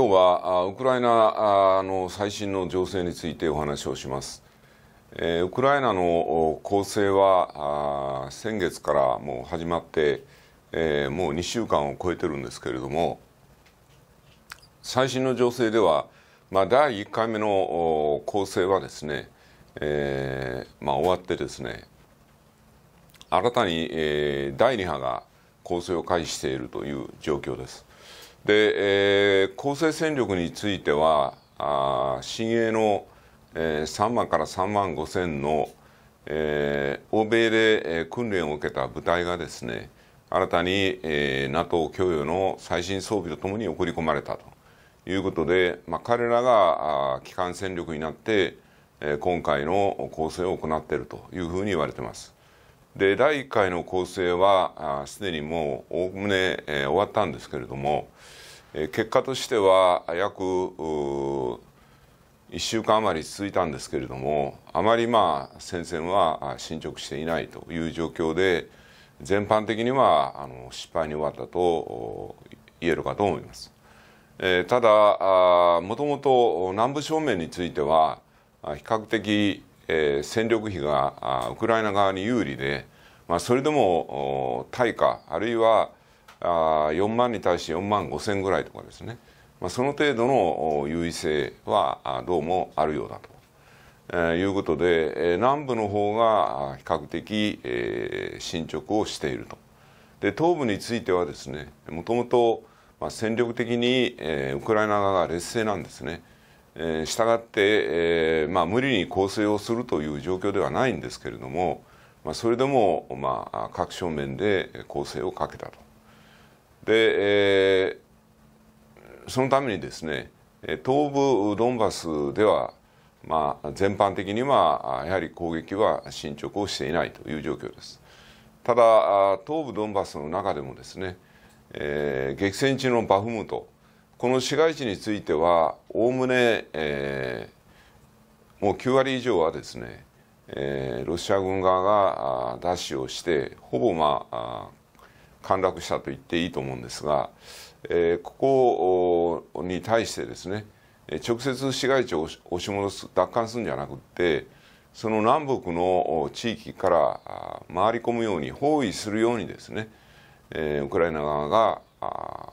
今日はウクライナの最新の情勢についてお話をします。えウクライナの攻勢は先月からもう始まって、えもう2週間を超えてるんですけれども最新の情勢では、まあ、第1回目の攻勢はですね、えーまあ、終わってですね新たに、え第2波が攻勢を開始しているという状況です。で、えー、構成戦力については、あ新鋭の、えー、3万から3万5千の、えー、欧米で、えー、訓練を受けた部隊がですね、新たに、えー、NATO 供与の最新装備とともに送り込まれたということで、まあ、彼らが機関戦力になって、えー、今回の構成を行っているというふうに言われています。で第1回の構成はすでにもうおおむね、えー、終わったんですけれども、結果としては約1週間余り続いたんですけれどもあまりまあ戦線は進捗していないという状況で全般的にはあの失敗に終わったと言えるかと思います。えただもともと南部正面については比較的、え戦力比がウクライナ側に有利で、まあ、それでも対価あるいはあ4万に対して4万5千ぐらいとかですね、まあ、その程度の優位性はどうもあるようだと、えー、いうことで、え南部の方が比較的、えー、進捗をしているとで東部についてはですねもともと戦力的に、えー、ウクライナ側が劣勢なんですね。えー、したがって、えーまあ、無理に攻勢をするという状況ではないんですけれども、まあ、それでも、まあ、各正面で攻勢をかけたと。で、えー、そのためにですね東部ドンバスでは、まあ、全般的にはやはり攻撃は進捗をしていないという状況ですただ東部ドンバスの中でもですね、えー、激戦地のバフムトこの市街地についてはおおむね、えー、もう9割以上はですね、えー、ロシア軍側が奪取をしてほぼまあ陥落したと言っていいと思うんですが、えー、ここに対してですね直接市街地を押し戻す奪還するんじゃなくてその南北の地域から回り込むように包囲するようにですね、えー、ウクライナ側が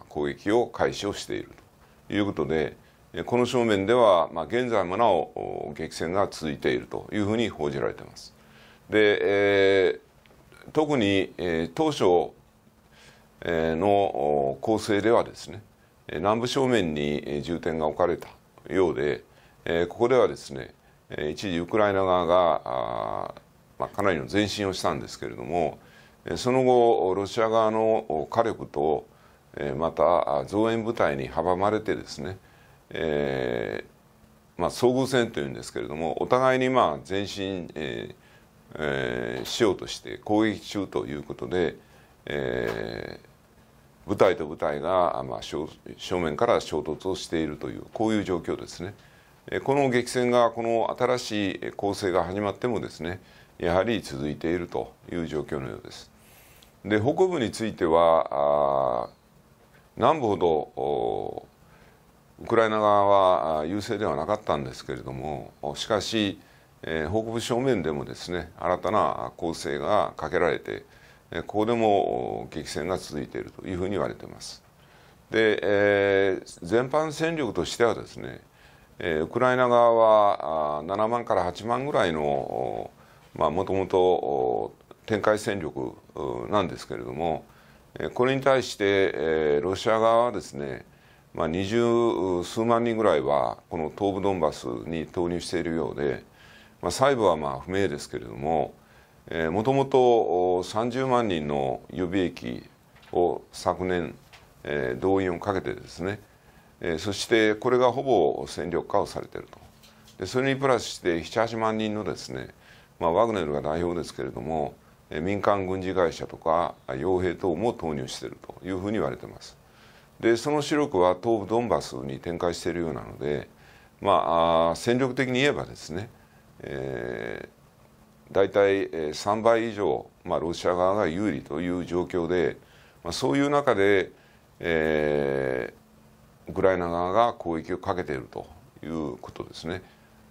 攻撃を開始をしているということでこの正面では、まあ、現在もなお激戦が続いているというふうに報じられています。で、えー、特に、えー、当初の構成ではですね南部正面に重点が置かれたようでここではですね一時ウクライナ側がまあ、かなりの前進をしたんですけれどもその後ロシア側の火力とまた増援部隊に阻まれてですね、えー、まあ、遭遇戦というんですけれどもお互いにまあ前進、えーえー、しようとして攻撃中ということで。えー、部隊と部隊が、まあ、正面から衝突をしているというこういう状況ですね。この激戦がこの新しい構成が始まってもですねやはり続いているという状況のようです。で北部については南部ほどウクライナ側は優勢ではなかったんですけれどもしかし、えー、北部正面でもですね新たな攻勢がかけられてここでも激戦が続いているというふうに言われています。で、えー、全般戦力としてはですね、えウクライナ側はあ7万から8万ぐらいのもともと展開戦力なんですけれどもこれに対して、えロシア側はですねまあ、数万人ぐらいはこの東部ドンバスに投入しているようで、まあ、細部はまあ不明ですけれども、もともと30万人の予備役を昨年、えー、動員をかけてですね、えー、そしてこれがほぼ戦力化をされているとでそれにプラスして78万人のですね、まあ、ワグネルが代表ですけれども、えー、民間軍事会社とか傭兵等も投入しているというふうに言われていますでその主力は東部ドンバスに展開しているようなので、まあ、戦力的に言えばですね、えー、大体3倍以上、まあ、ロシア側が有利という状況で、まあ、そういう中で、えー、ウクライナ側が攻撃をかけているということですね。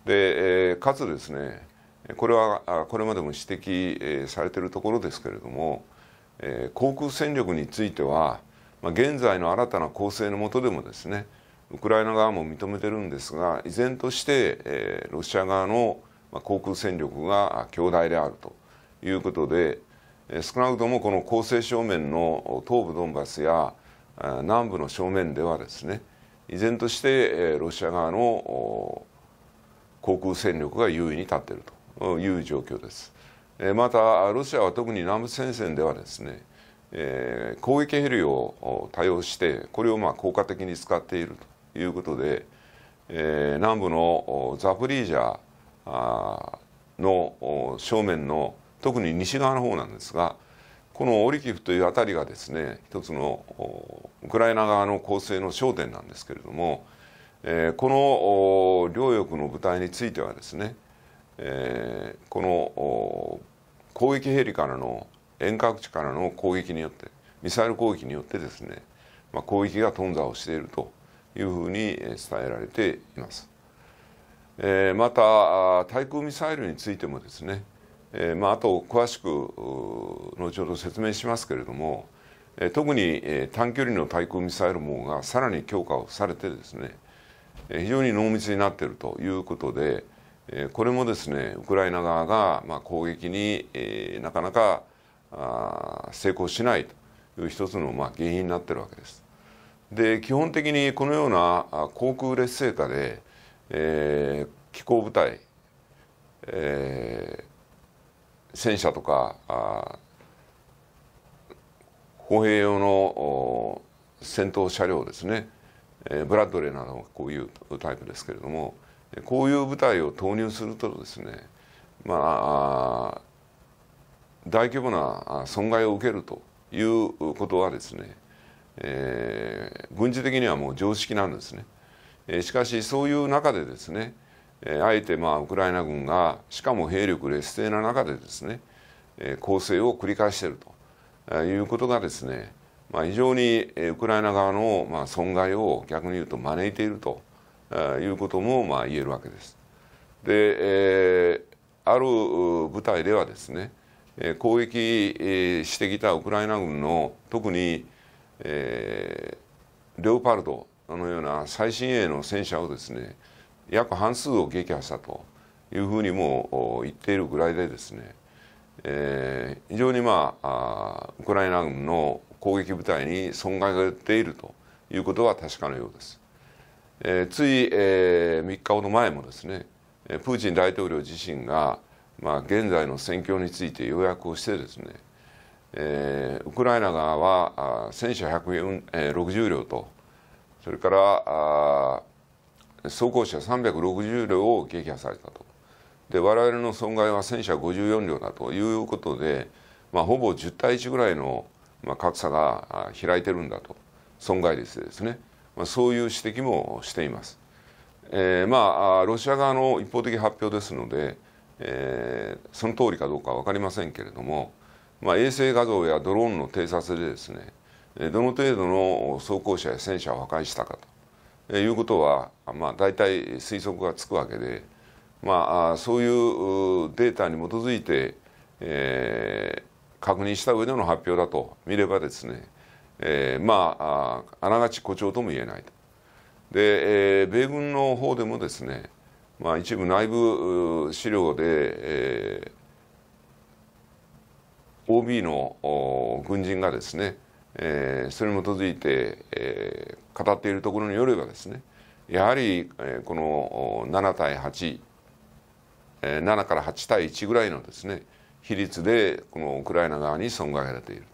で、えかつですねこれはこれまでも指摘されているところですけれども、え航空戦力については、まあ、現在の新たな構成の下でもですねウクライナ側も認めてるんですが依然として、えロシア側の、航空戦力が強大であるということで少なくともこの攻勢正面の東部ドンバスや南部の正面ではですね依然としてロシア側の航空戦力が優位に立っているという状況です。またロシアは特に南部戦線ではですね攻撃ヘリを多用してこれをまあ効果的に使っているということで南部のザポリージャの正面の特に西側の方なんですがこのオリキフという辺りがですね一つのウクライナ側の攻勢の焦点なんですけれども、この両翼の部隊についてはですね、この攻撃ヘリからの遠隔地からの攻撃によってミサイル攻撃によってですね、攻撃が頓挫をしているというふうに伝えられています。えまた対空ミサイルについてもですね、えまあ、あと詳しく後ほど説明しますけれども、え特に、え短距離の対空ミサイル網がさらに強化をされてですね、え非常に濃密になっているということで、えこれもですねウクライナ側が、まあ、攻撃に、えなかなかあ成功しないという一つの、まあ、原因になっているわけです。で基本的にこのような航空劣勢化で、えー、機構部隊、えー、戦車とか歩兵用の戦闘車両ですね、えー、ブラッドレーなどこういうタイプですけれどもこういう部隊を投入するとですねまあ大規模な損害を受けるということはですね、えー、軍事的にはもう常識なんですね。しかしそういう中でですねあえてまあウクライナ軍がしかも兵力劣勢な中でですね攻勢を繰り返しているということがですね、まあ、非常にウクライナ側のまあ損害を逆に言うと招いているということもまあ言えるわけです。で、えー、ある部隊ではですね攻撃してきたウクライナ軍の特に、えー、レオパルドあのような最新鋭の戦車をですね約半数を撃破したというふうにも言っているぐらいでですね、えー、非常にまあウクライナ軍の攻撃部隊に損害が出ているということは確かのようです。えー、つい、えー、3日ほど前もですねプーチン大統領自身が、まあ、現在の戦況について要約をしてですね、えー、ウクライナ側は戦車160両とそれから装甲車360両を撃破されたとで我々の損害は戦車54両だということで、まあ、ほぼ10対1ぐらいの、まあ、格差が開いてるんだと損害率でですね、まあ、そういう指摘もしています。えー、まあロシア側の一方的発表ですので、えー、その通りかどうかは分かりませんけれども、まあ、衛星画像やドローンの偵察でですねどの程度の装甲車や戦車を破壊したかということは、まあ、大体推測がつくわけで、まあ、そういうデータに基づいて、えー、確認した上での発表だと見ればですね、えー、まああながち誇張とも言えないと。で、えー、米軍の方でもですね、まあ、一部内部資料で、えー、OB の軍人がですねえー、それに基づいて、えー、語っているところによればですねやはり、えー、この7対8、えー、7から8対1ぐらいのですね比率でこのウクライナ側に損害が出ている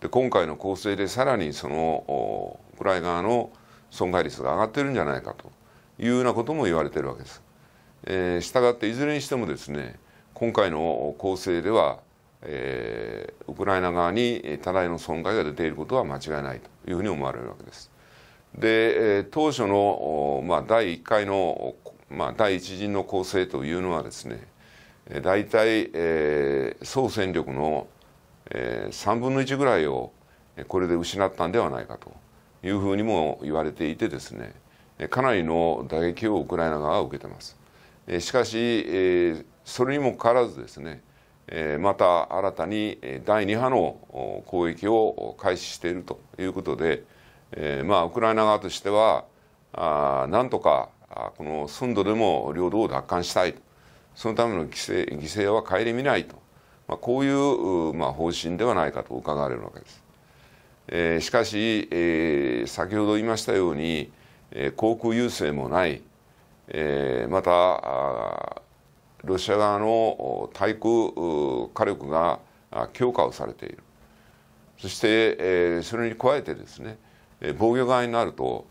で今回の攻勢でさらにそのウクライナ側の損害率が上がってるんじゃないかというようなことも言われてるわけです。えー、したがっていずれにしてもですね今回の攻勢ではえー、ウクライナ側に多大な損害が出ていることは間違いないというふうに思われるわけです。で、え当初の、まあ、第1回の、まあ、第1陣の構成というのはですね大体、えー、総戦力の、えー、3分の1ぐらいをこれで失ったんではないかというふうにも言われていてですねかなりの打撃をウクライナ側は受けてます。しかし、えー、それにもかかわらずですねまた新たに第2波の攻撃を開始しているということで、まあ、ウクライナ側としてはなんとかこの寸度でも領土を奪還したいとそのための犠牲犠牲は顧みないと、まあ、こういう、まあ、方針ではないかと伺われるわけです。えしかし、え先ほど言いましたように、え航空優勢もない、えまたロシア側の対空火力が強化をされているそしてそれに加えてですね防御側になると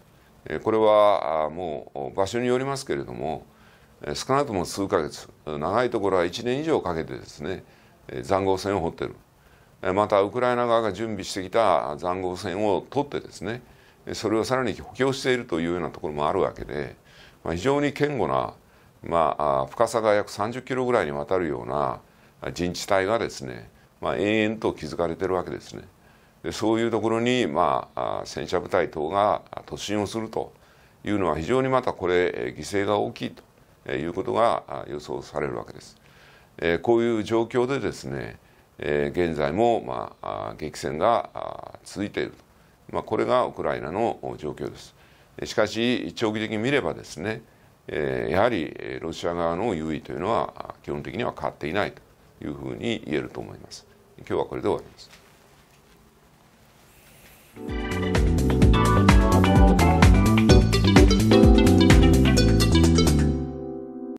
これはもう場所によりますけれども少なくとも数ヶ月長いところは1年以上かけてですね塹壕戦を掘ってるまたウクライナ側が準備してきた塹壕戦を取ってですねそれをさらに補強しているというようなところもあるわけで、まあ、非常に堅固なまあ、深さが約30キロぐらいにわたるような陣地帯がですね、まあ、延々と築かれてるわけですね。でそういうところに、まあ、戦車部隊等が突進をするというのは非常にまたこれ犠牲が大きいということが予想されるわけです。こういう状況でですね現在も、まあ、激戦が続いている、まあ、これがウクライナの状況です。しかし長期的に見ればですねえやはりロシア側の優位というのは基本的には変わっていないというふうに言えると思います。今日はこれで終わります。